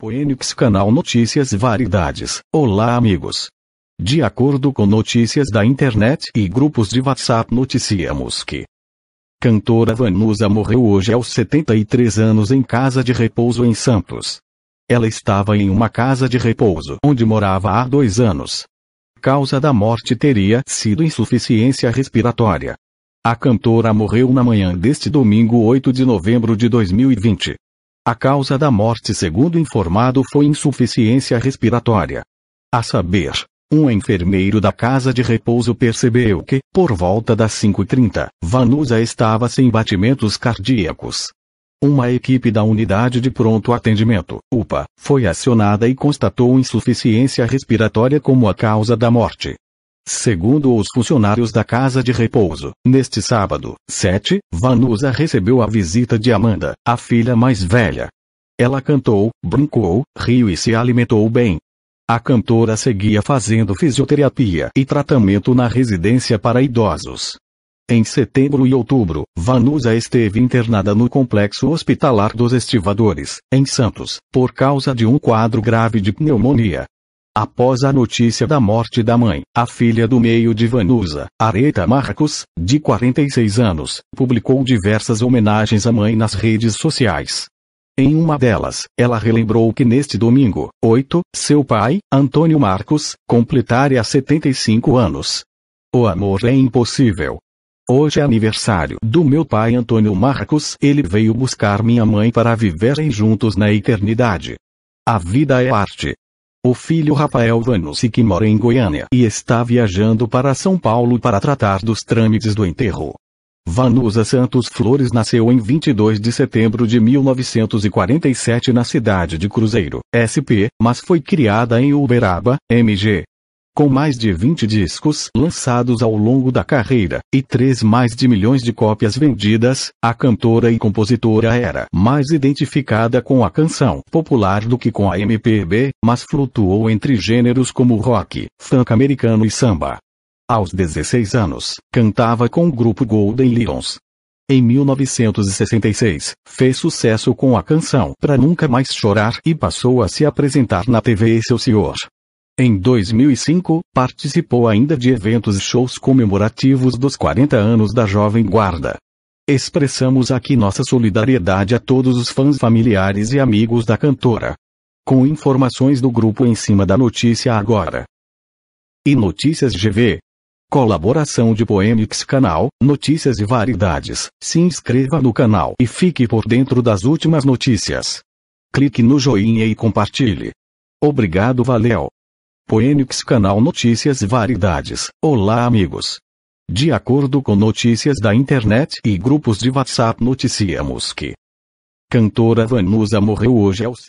Poenix Canal Notícias Variedades. Olá amigos. De acordo com notícias da internet e grupos de WhatsApp noticiamos que cantora Vanusa morreu hoje aos 73 anos em casa de repouso em Santos. Ela estava em uma casa de repouso onde morava há dois anos. Causa da morte teria sido insuficiência respiratória. A cantora morreu na manhã deste domingo 8 de novembro de 2020. A causa da morte, segundo informado, foi insuficiência respiratória. A saber, um enfermeiro da casa de repouso percebeu que, por volta das 5h30, Vanusa estava sem batimentos cardíacos. Uma equipe da unidade de pronto atendimento, UPA, foi acionada e constatou insuficiência respiratória como a causa da morte. Segundo os funcionários da casa de repouso, neste sábado, 7, Vanusa recebeu a visita de Amanda, a filha mais velha. Ela cantou, brincou, riu e se alimentou bem. A cantora seguia fazendo fisioterapia e tratamento na residência para idosos. Em setembro e outubro, Vanusa esteve internada no complexo hospitalar dos estivadores, em Santos, por causa de um quadro grave de pneumonia. Após a notícia da morte da mãe, a filha do meio de Vanusa, Areta Marcos, de 46 anos, publicou diversas homenagens à mãe nas redes sociais. Em uma delas, ela relembrou que neste domingo, 8, seu pai, Antônio Marcos, completaria 75 anos. O amor é impossível. Hoje é aniversário do meu pai Antônio Marcos. Ele veio buscar minha mãe para viverem juntos na eternidade. A vida é arte, o filho Rafael Vanussi que mora em Goiânia e está viajando para São Paulo para tratar dos trâmites do enterro. Vanusa Santos Flores nasceu em 22 de setembro de 1947 na cidade de Cruzeiro, SP, mas foi criada em Uberaba, MG, com mais de 20 discos lançados ao longo da carreira, e 3 mais de milhões de cópias vendidas, a cantora e compositora era mais identificada com a canção popular do que com a MPB, mas flutuou entre gêneros como rock, funk americano e samba. Aos 16 anos, cantava com o grupo Golden Lions, em 1966, fez sucesso com a canção Pra Nunca Mais Chorar e passou a se apresentar na TV Seu Senhor, em 2005, participou ainda de eventos e shows comemorativos dos 40 anos da Jovem Guarda. Expressamos aqui nossa solidariedade a todos os fãs familiares e amigos da cantora. Com informações do grupo em cima da notícia agora. E Notícias GV. Colaboração de Poemix Canal, Notícias e Variedades. Se inscreva no canal e fique por dentro das últimas notícias. Clique no joinha e compartilhe. Obrigado, valeu! Poenix Canal Notícias Variedades. Olá amigos. De acordo com notícias da internet e grupos de WhatsApp noticiamos que cantora Vanusa morreu hoje aos